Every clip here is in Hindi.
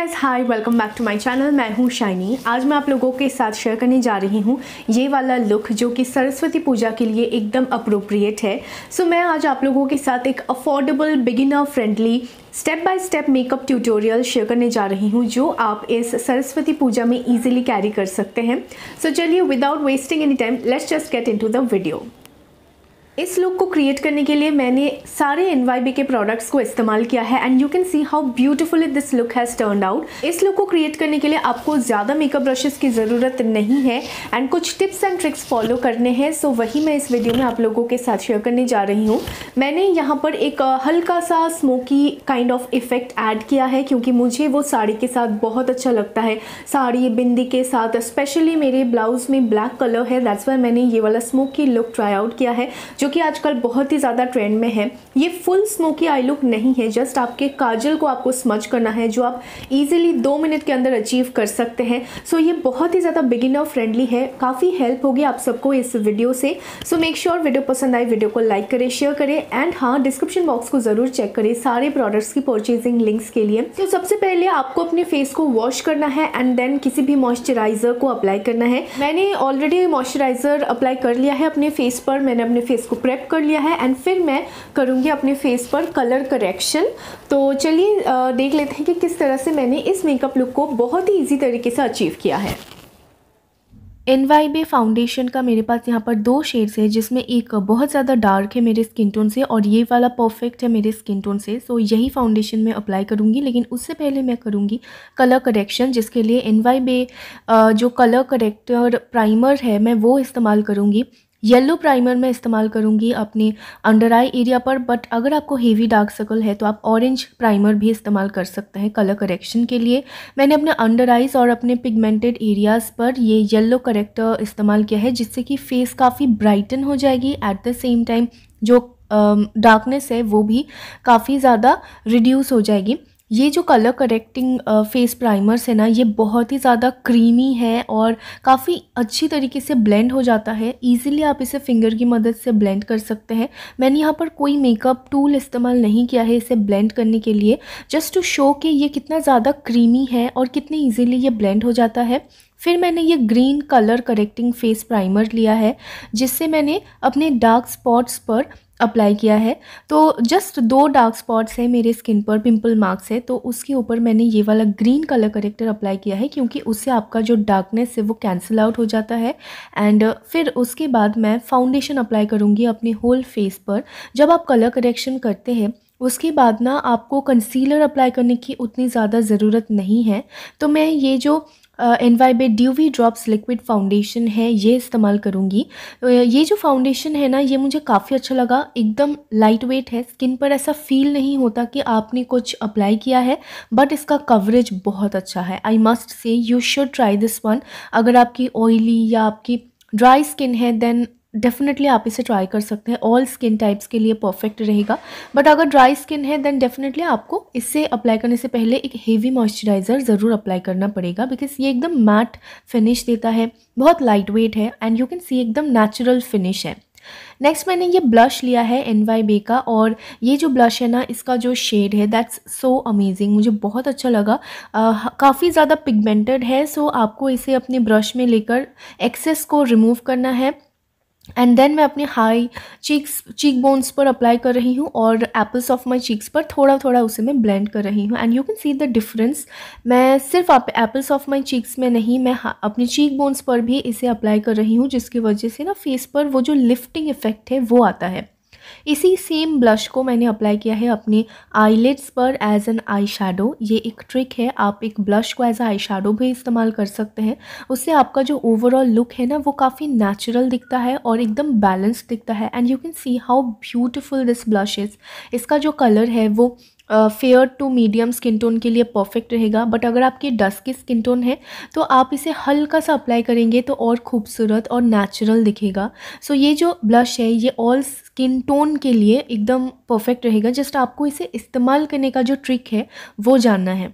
guys hi welcome back to my channel मैं हूँ शाइनी आज मैं आप लोगों के साथ शेयर करने जा रही हूँ ये वाला लुक जो कि सरस्वती पूजा के लिए एकदम अप्रोप्रिएट है सो so, मैं आज आप लोगों के साथ एक affordable beginner friendly step by step makeup tutorial share करने जा रही हूँ जो आप इस सरस्वती पूजा में ईजिली कैरी कर सकते हैं सो so, चलिए without wasting any time let's just get in the video इस लुक को क्रिएट करने के लिए मैंने सारे एन के प्रोडक्ट्स को इस्तेमाल किया है and you can see how beautiful this look has turn out इस लुक को क्रिएट करने के लिए आपको ज़्यादा मेकअप ब्रशेस की ज़रूरत नहीं है एंड कुछ टिप्स एंड ट्रिक्स फॉलो करने हैं सो so वही मैं इस वीडियो में आप लोगों के साथ शेयर करने जा रही हूँ मैंने यहाँ पर एक हल्का सा smoky kind of effect add किया है क्योंकि मुझे वो साड़ी के साथ बहुत अच्छा लगता है साड़ी बिंदी के साथ स्पेशली मेरे ब्लाउज़ में ब्लैक कलर है दैट्स वाई मैंने ये वाला स्मोकी लुक ट्राई आउट किया है जो कि आजकल बहुत ही ज़्यादा ट्रेंड में है ये फुल स्मोकी आई लुक नहीं है जस्ट आपके काजल को आपको स्मच करना है जो आप इजीली दो मिनट के अंदर अचीव कर सकते हैं सो so, ये बहुत ही ज़्यादा बिगिनर फ्रेंडली है काफ़ी हेल्प होगी आप सबको इस वीडियो से सो मेक श्योर वीडियो पसंद आए वीडियो को लाइक करें शेयर करें एंड हाँ डिस्क्रिप्शन बॉक्स को ज़रूर चेक करें सारे प्रोडक्ट्स की परचेजिंग लिंक्स के लिए तो सबसे पहले आपको अपने फेस को वॉश करना है एंड देन किसी भी मॉइस्चराइज़र को अप्लाई करना है मैंने ऑलरेडी मॉइस्चराइज़र अप्लाई कर लिया है अपने फेस पर मैंने अपने फेस इसको प्रेप कर लिया है एंड फिर मैं करूँगी अपने फेस पर कलर करेक्शन तो चलिए देख लेते हैं कि किस तरह से मैंने इस मेकअप लुक को बहुत ही ईजी तरीके से अचीव किया है एन वाई बे फाउंडेशन का मेरे पास यहाँ पर दो शेड्स है जिसमें एक बहुत ज़्यादा डार्क है मेरे स्किन टोन से और ये वाला परफेक्ट है मेरे स्किन टोन से सो यही फाउंडेशन मैं अप्लाई करूँगी लेकिन उससे पहले मैं करूँगी कलर करेक्शन जिसके लिए एन वाई बे जो कलर करेक्टर प्राइमर है मैं वो इस्तेमाल करूँगी येलो प्राइमर मैं इस्तेमाल करूँगी अपने अंडर आई एरिया पर बट अगर आपको हेवी डार्क सर्कल है तो आप ऑरेंज प्राइमर भी इस्तेमाल कर सकते हैं कलर करेक्शन के लिए मैंने अपने अंडर आइज़ और अपने पिगमेंटेड एरियाज़ पर ये येलो करेक्टर इस्तेमाल किया है जिससे कि फेस काफ़ी ब्राइटन हो जाएगी एट द सेम टाइम जो डार्कनेस है वो भी काफ़ी ज़्यादा रिड्यूस हो जाएगी ये जो कलर करेक्टिंग फेस प्राइमर्स है ना ये बहुत ही ज़्यादा क्रीमी है और काफ़ी अच्छी तरीके से ब्लेंड हो जाता है ईजिली आप इसे फिंगर की मदद से ब्लेंड कर सकते हैं मैंने यहाँ पर कोई मेकअप टूल इस्तेमाल नहीं किया है इसे ब्लेंड करने के लिए जस्ट टू शो कि ये कितना ज़्यादा क्रीमी है और कितने ईजिली ये ब्लेंड हो जाता है फिर मैंने ये green colour correcting face primer लिया है जिससे मैंने अपने डार्क स्पॉट्स पर अप्लाई किया है तो जस्ट दो डार्क स्पॉट्स हैं मेरे स्किन पर पिंपल मार्क्स है तो उसके ऊपर मैंने ये वाला ग्रीन कलर करेक्टर अप्लाई किया है क्योंकि उससे आपका जो डार्कनेस है वो कैंसिल आउट हो जाता है एंड फिर उसके बाद मैं फाउंडेशन अप्लाई करूँगी अपने होल फेस पर जब आप कलर करेक्शन करते हैं उसके बाद ना आपको कंसीलर अप्लाई करने की उतनी ज़्यादा ज़रूरत नहीं है तो मैं ये जो वाई बे dewy drops liquid foundation है ये इस्तेमाल करूँगी ये जो फाउंडेशन है ना ये मुझे काफ़ी अच्छा लगा एकदम लाइट वेट है स्किन पर ऐसा फील नहीं होता कि आपने कुछ अप्लाई किया है बट इसका कवरेज बहुत अच्छा है I must say you should try this one अगर आपकी ऑयली या आपकी ड्राई स्किन है देन डेफिनेटली आप इसे ट्राई कर सकते हैं ऑल स्किन टाइप्स के लिए परफेक्ट रहेगा बट अगर ड्राई स्किन है देन डेफिनेटली आपको इससे अप्लाई करने से पहले एक हेवी मॉइस्चराइज़र ज़रूर अप्लाई करना पड़ेगा बिकॉज ये एकदम मैट फिनिश देता है बहुत लाइट वेट है एंड यू कैन सी एकदम नेचुरल फिनिश है नेक्स्ट मैंने ये ब्लश लिया है एन वाई बे का और ये जो ब्लश है ना इसका जो शेड है दैट्स सो अमेजिंग मुझे बहुत अच्छा लगा काफ़ी ज़्यादा पिगमेंटेड है सो so आपको इसे अपने ब्रश में लेकर एक्सेस को रिमूव करना है एंड देन मैं अपने हाई चीक्स चीक बोन्स पर अप्लाई कर रही हूँ और एप्पल्स ऑफ माई चीक्स पर थोड़ा थोड़ा उसे मैं ब्लेंड कर रही हूँ and you can see the difference मैं सिर्फ आप एप्पल्स ऑफ माई चीक्स में नहीं मैं अपने चीक बोन्स पर भी इसे अप्लाई कर रही हूँ जिसकी वजह से ना फेस पर वो जो लिफ्टिंग इफेक्ट है वो आता है इसी सेम ब्लश को मैंने अप्लाई किया है अपने आईलेट्स पर एज एन आई शेडो ये एक ट्रिक है आप एक ब्लश को एज ए आई शेडो भी इस्तेमाल कर सकते हैं उससे आपका जो ओवरऑल लुक है ना वो काफ़ी नेचुरल दिखता है और एकदम बैलेंस दिखता है and you can see how beautiful this blush is इसका जो कलर है वो fair to medium skin tone के लिए परफेक्ट रहेगा बट अगर आपकी डस्की स्किन टोन है तो आप इसे हल्का सा अप्लाई करेंगे तो और खूबसूरत और नेचुरल दिखेगा सो so, ये जो ब्लश है ये ऑल स्किन टोन के लिए एकदम परफेक्ट रहेगा जस्ट आपको इसे इस्तेमाल करने का जो ट्रिक है वो जानना है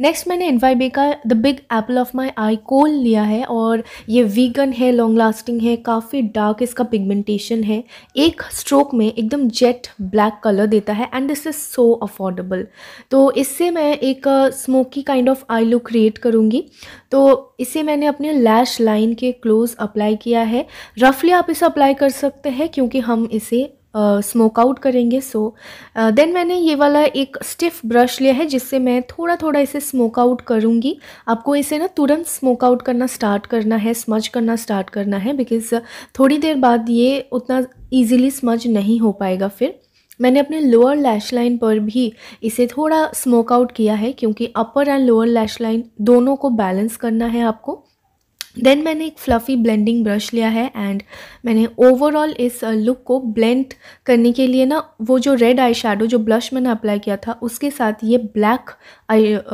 नेक्स्ट मैंने एन वाई बी का the big apple of my eye kohl लिया है और ये वीगन है लॉन्ग लास्टिंग है काफ़ी डार्क इसका पिगमेंटेशन है एक स्ट्रोक में एकदम जेट ब्लैक कलर देता है and this is so affordable तो इससे मैं एक smoky kind of eye look create करूँगी तो इसे मैंने अपने लैश लाइन के क्लोज अप्लाई किया है रफली आप इसे अप्लाई कर सकते हैं क्योंकि हम इसे स्मोक आउट करेंगे सो देन मैंने ये वाला एक स्टिफ ब्रश लिया है जिससे मैं थोड़ा थोड़ा इसे स्मोक आउट करूँगी आपको इसे ना तुरंत स्मोक आउट करना स्टार्ट करना है स्मज करना स्टार्ट करना है बिकॉज़ थोड़ी देर बाद ये उतना ईजिली स्मज नहीं हो पाएगा फिर मैंने अपने लोअर लैश लाइन पर भी इसे थोड़ा स्मोक आउट किया है क्योंकि upper and lower lash line दोनों को बैलेंस करना है आपको देन मैंने एक फ्लफ़ी ब्लेंडिंग ब्रश लिया है एंड मैंने ओवरऑल इस लुक uh, को ब्लेंड करने के लिए ना वो जो रेड आई शेडो जो ब्लश मैंने अप्लाई किया था उसके साथ ये ब्लैक आई uh,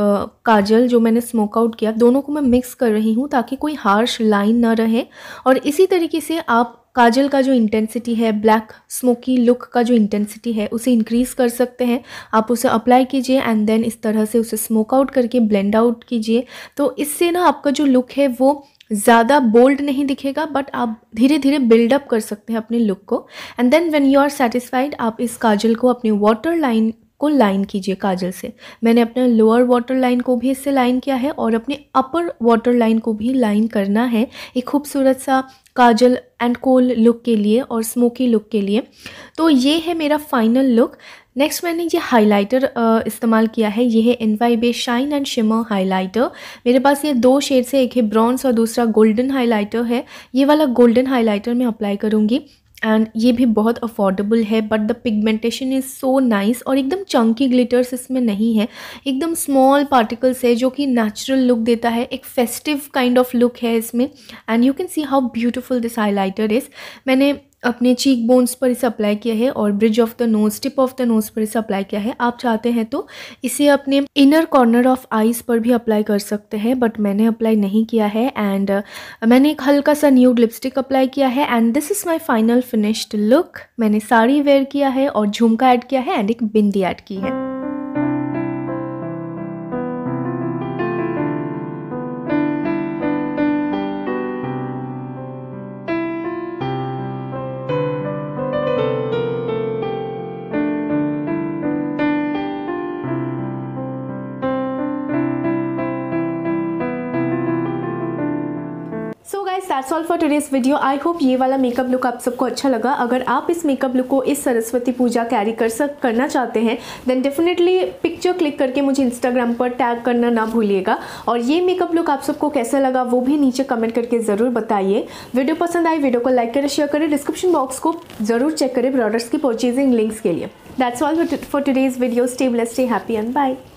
काजल जो मैंने स्मोक आउट किया दोनों को मैं मिक्स कर रही हूँ ताकि कोई हार्श लाइन ना रहे और इसी तरीके से आप काजल का जो इंटेंसिटी है ब्लैक स्मोकी लुक का जो इंटेंसिटी है उसे इंक्रीज़ कर सकते हैं आप उसे अप्लाई कीजिए एंड देन इस तरह से उसे स्मोक आउट करके ब्लेंड आउट कीजिए तो इससे ना आपका जो लुक है वो ज़्यादा बोल्ड नहीं दिखेगा बट आप धीरे धीरे बिल्डअप कर सकते हैं अपने लुक को and then when you are satisfied आप इस काजल को अपने वाटर लाइन को लाइन कीजिए काजल से मैंने अपने लोअर वाटर लाइन को भी इससे लाइन किया है और अपने अपर वाटर लाइन को भी लाइन करना है एक खूबसूरत सा काजल एंड कोल लुक के लिए और स्मोकी लुक के लिए तो ये है मेरा फाइनल लुक नेक्स्ट मैंने ये हाइलाइटर इस्तेमाल किया है ये है N Y Bae shine and shimmer highlighter मेरे पास ये दो शेड्स है एक है ब्रॉन्स और दूसरा गोल्डन हाइलाइटर है ये वाला गोल्डन हाइलाइटर मैं अप्लाई करूँगी एंड ये भी बहुत अफोर्डेबल है but the pigmentation is so nice और एकदम चंकी ग्लिटर्स इसमें नहीं है एकदम स्मॉल पार्टिकल्स है जो कि नेचुरल लुक देता है एक फेस्टिव काइंड ऑफ लुक है इसमें and you can see how beautiful this highlighter is मैंने अपने चीक बोन्स पर इसे अप्लाई किया है और bridge of the nose tip of the nose पर इसे अप्लाई किया है आप चाहते हैं तो इसे अपने इनर कॉर्नर ऑफ आइज़ पर भी अप्लाई कर सकते हैं बट मैंने अप्लाई नहीं किया है एंड uh, मैंने एक हल्का सा न्यूड लिपस्टिक अप्लाई किया है and this is my final finished look मैंने साड़ी वेयर किया है और झुमका ऐड किया है एंड एक बिंदी ऐड की है that's all for today's video I hope ये वाला मेकअप लुक आप सबको अच्छा लगा अगर आप इस मेकअप लुक को इस सरस्वती पूजा कैरी कर सक करना चाहते हैं देन डेफिनेटली पिक्चर क्लिक करके मुझे इंस्टाग्राम पर टैग करना ना भूलिएगा और ये मेकअप लुक आप सबको कैसा लगा वो भी नीचे कमेंट करके ज़रूर बताइए वीडियो पसंद आई वीडियो को लाइक करें शेयर करें डिस्क्रिप्शन बॉक्स को ज़रूर चेक करें प्रोडक्ट्स की परचेजिंग लिंक्स के लिए that's all for today's video stay bless stay happy and bye